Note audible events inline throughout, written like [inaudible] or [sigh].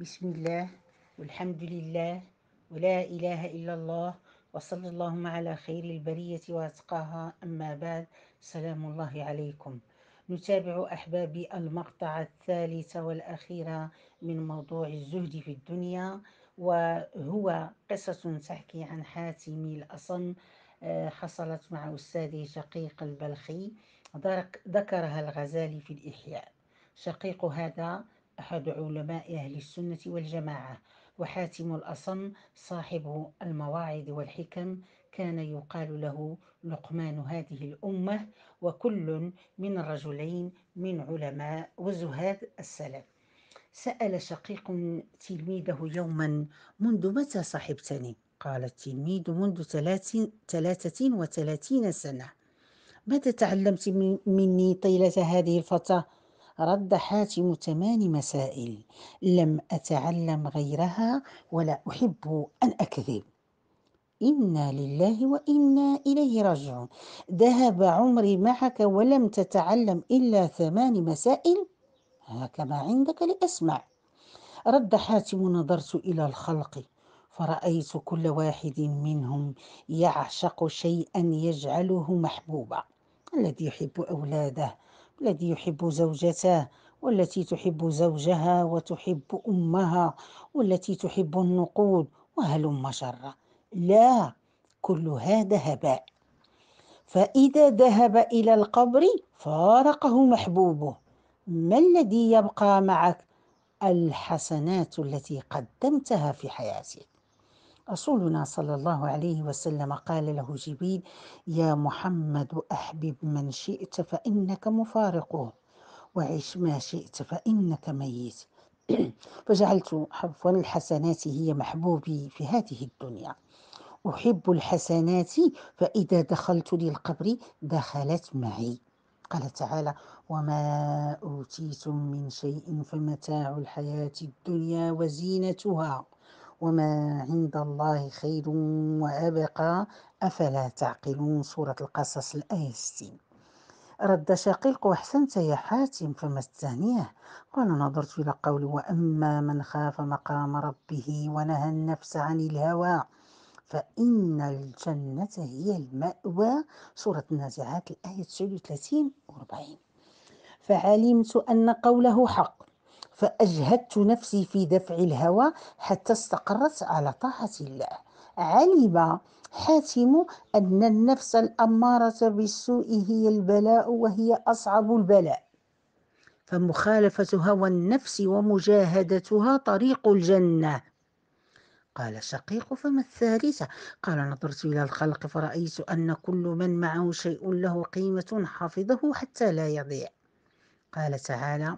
بسم الله والحمد لله ولا إله إلا الله وصلى اللهم على خير البرية وأتقاها أما بعد سلام الله عليكم نتابع أحبابي المقطع الثالث والأخيرة من موضوع الزهد في الدنيا وهو قصة تحكي عن حاتم الأصم حصلت مع أستاذه شقيق البلخي ذكرها الغزالي في الإحياء شقيق هذا أحد علماء أهل السنة والجماعة وحاتم الأصم صاحب المواعظ والحكم كان يقال له لقمان هذه الأمة وكل من الرجلين من علماء وزهاد السلف سأل شقيق تلميذه يوما منذ متى صاحبتني؟ قال التلميذ منذ ثلاثة وثلاثين سنة ماذا تعلمت مني طيلة هذه الفترة؟ رد حاتم ثمان مسائل لم أتعلم غيرها ولا أحب أن أكذب إنا لله وإنا إليه راجعون ذهب عمري معك ولم تتعلم إلا ثمان مسائل هكما عندك لأسمع رد حاتم نظرت إلى الخلق فرأيت كل واحد منهم يعشق شيئا يجعله محبوبا الذي يحب أولاده الذي يحب زوجته والتي تحب زوجها وتحب امها والتي تحب النقود وهلم جره لا كل هذا هباء فاذا ذهب الى القبر فارقه محبوبه ما الذي يبقى معك الحسنات التي قدمتها في حياتك رسولنا صلى الله عليه وسلم قال له جبريل يا محمد أحبب من شئت فإنك مفارقه وعش ما شئت فإنك ميت [clears throat] فجعلت عفوا الحسنات هي محبوبي في هذه الدنيا أحب الحسنات فإذا دخلت للقبر دخلت معي قال تعالى وما أوتيتم من شيء فمتاع الحياة الدنيا وزينتها وما عند الله خير وأبقى أفلا تعقلون سورة القصص الآية 60 رد شقيق أحسنت يا حاتم فما الثانية قال نظرت إلى قول وأما من خاف مقام ربه ونهى النفس عن الهوى فإن الجنة هي المأوى سورة النازعات الآية 39 و40 فعلمت أن قوله حق فأجهدت نفسي في دفع الهوى حتى استقرت على طاعة الله علم حاتم أن النفس الأمارة بالسوء هي البلاء وهي أصعب البلاء فمخالفة هوى النفس ومجاهدتها طريق الجنة قال شقيق فما الثالثة قال نظرت إلى الخلق فرأيت أن كل من معه شيء له قيمة حفظه حتى لا يضيع قال تعالى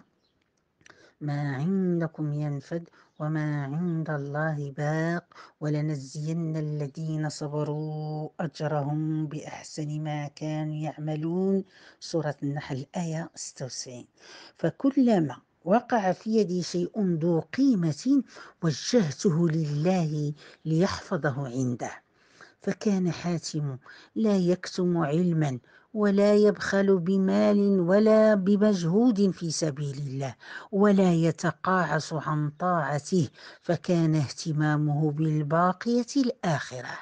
ما عندكم ينفد وما عند الله باق ولنزين الذين صبروا أجرهم بأحسن ما كانوا يعملون سورة النحل آية 96 فكلما وقع في يدي شيء ذو قيمة وجهته لله ليحفظه عنده فكان حاتم لا يكتم علما ولا يبخل بمال ولا بمجهود في سبيل الله ولا يتقاعس عن طاعته فكان اهتمامه بالباقيه الاخره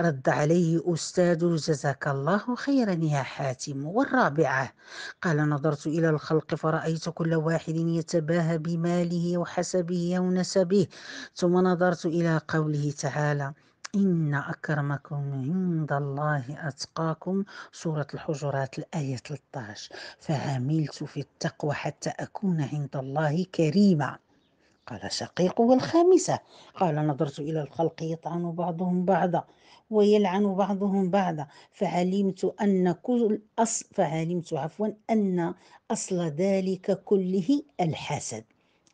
رد عليه أستاذ جزاك الله خيرا يا حاتم والرابعة قال نظرت إلى الخلق فرأيت كل واحد يتباهى بماله وحسبه ونسبه ثم نظرت إلى قوله تعالى إن أكرمكم عند الله أتقاكم سورة الحجرات الآية 13 فعملت في التقوى حتى أكون عند الله كريما قال شقيق الخامسة قال نظرت إلى الخلق يطعن بعضهم بعضا ويلعن بعضهم بعضا فعلمت أن كل أصل فعلمت عفوا أن أصل ذلك كله الحسد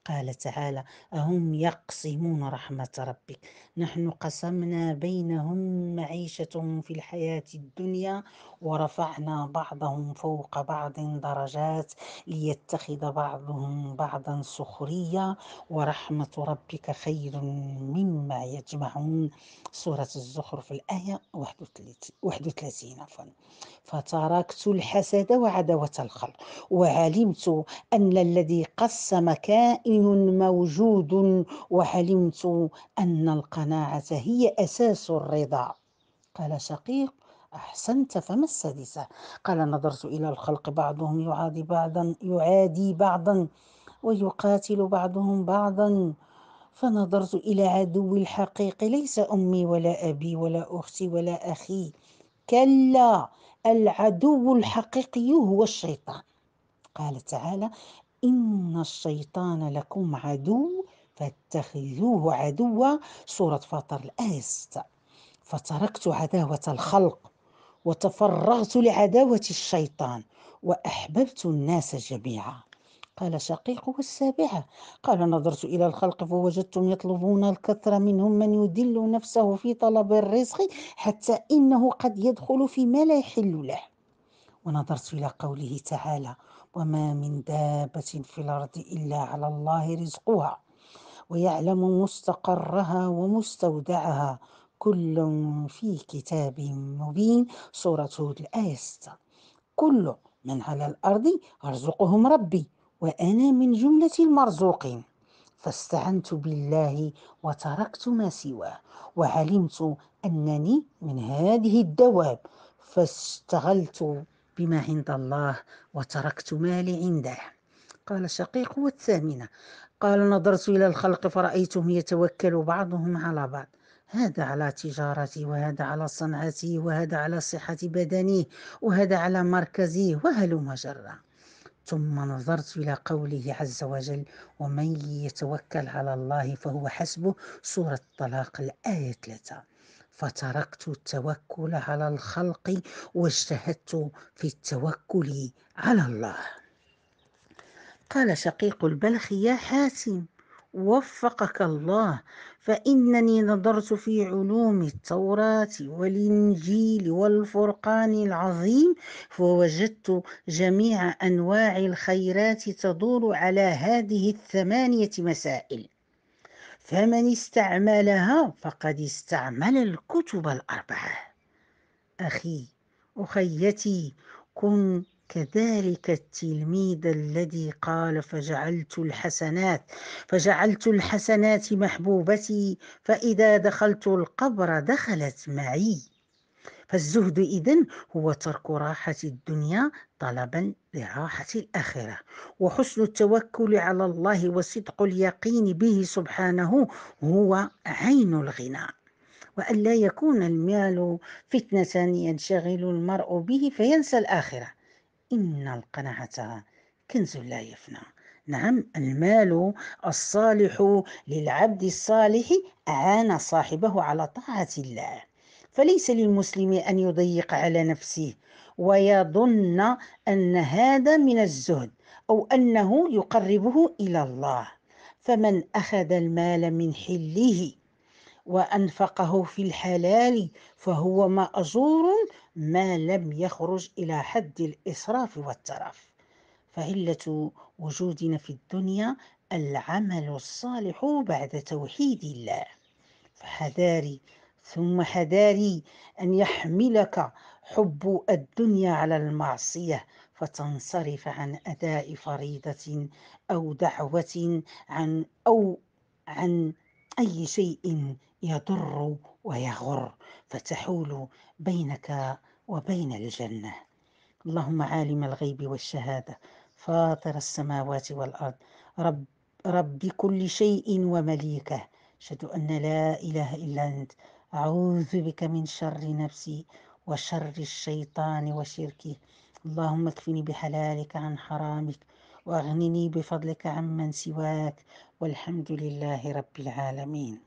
قال تعالى أهم يقسمون رحمة ربك نحن قسمنا بينهم معيشة في الحياة الدنيا ورفعنا بعضهم فوق بعض درجات ليتخذ بعضهم بعضا سخرية ورحمة ربك خير مما يجمعون سورة الزخرف الآية 31 عفوا فتركت الحسد وعداوة الخلق وعلمت أن الذي قسم كائن غني موجود وعلمت ان القناعه هي اساس الرضا قال شقيق أحسنت فما السادسة قال نظرت إلى الخلق بعضهم يعادي بعضا يعادي بعضا ويقاتل بعضهم بعضا فنظرت إلى عدوي الحقيقي ليس أمي ولا أبي ولا أختي ولا أخي كلا العدو الحقيقي هو الشيطان قال تعالى إن الشيطان لكم عدو فاتخذوه عدوا سورة فاطر الآية فتركت عداوة الخلق وتفرغت لعداوة الشيطان وأحببت الناس جميعا قال شقيق والسابعة قال نظرت إلى الخلق فوجدتم يطلبون الكثرة منهم من يدل نفسه في طلب الرزق حتى إنه قد يدخل فيما لا يحل له ونظرت إلى قوله تعالى وما من دابة في الأرض إلا على الله رزقها ويعلم مستقرها ومستودعها كل في كتاب مبين سورة هود الآية 6 كل من على الأرض أرزقهم ربي وأنا من جملة المرزوقين فاستعنت بالله وتركت ما سواه وعلمت أنني من هذه الدواب فاشتغلت بما عند الله وتركت مالي عنده قال شقيق والثامنة قال نظرت إلى الخلق فرأيتهم يتوكل بعضهم على بعض هذا على تجارتي وهذا على صنعتي وهذا على صحة بدني وهذا على مركزي وهلم جرا ثم نظرت إلى قوله عز وجل ومن يتوكل على الله فهو حسبه سورة الطلاق الآية 3 فتركت التوكل على الخلق واجتهدت في التوكل على الله قال شقيق البلخ يا حاتم وفقك الله فإنني نظرت في علوم التوراة والإنجيل والفرقان العظيم فوجدت جميع أنواع الخيرات تدور على هذه الثمانية مسائل فمن استعملها فقد استعمل الكتب الأربعة أخي أخيتي كن كذلك التلميذ الذي قال فجعلت الحسنات فجعلت الحسنات محبوبتي فإذا دخلت القبر دخلت معي فالزهد إذن هو ترك راحة الدنيا طلبا لراحة الآخرة وحسن التوكل على الله وصدق اليقين به سبحانه هو عين الغنى وأن لا يكون المال فتنة ينشغل المرء به فينسى الآخرة إن القناعة كنز لا يفنى نعم المال الصالح للعبد الصالح أعان صاحبه على طاعة الله فليس للمسلم ان يضيق على نفسه ويظن ان هذا من الزهد او انه يقربه الى الله فمن اخذ المال من حله وانفقه في الحلال فهو ماجور ما لم يخرج الى حد الاسراف والترف فعله وجودنا في الدنيا العمل الصالح بعد توحيد الله فحذاري ثم حذاري أن يحملك حب الدنيا على المعصية فتنصرف عن أداء فريضة أو دعوة عن أو عن أي شيء يضر ويغر فتحول بينك وبين الجنة اللهم عالم الغيب والشهادة فاطر السماوات والأرض رب, رب كل شيء ومليكه أشهد أن لا إله إلا أنت أعوذ بك من شر نفسي وشر الشيطان وشركه اللهم اكفني بحلالك عن حرامك وأغنني بفضلك عمن سواك والحمد لله رب العالمين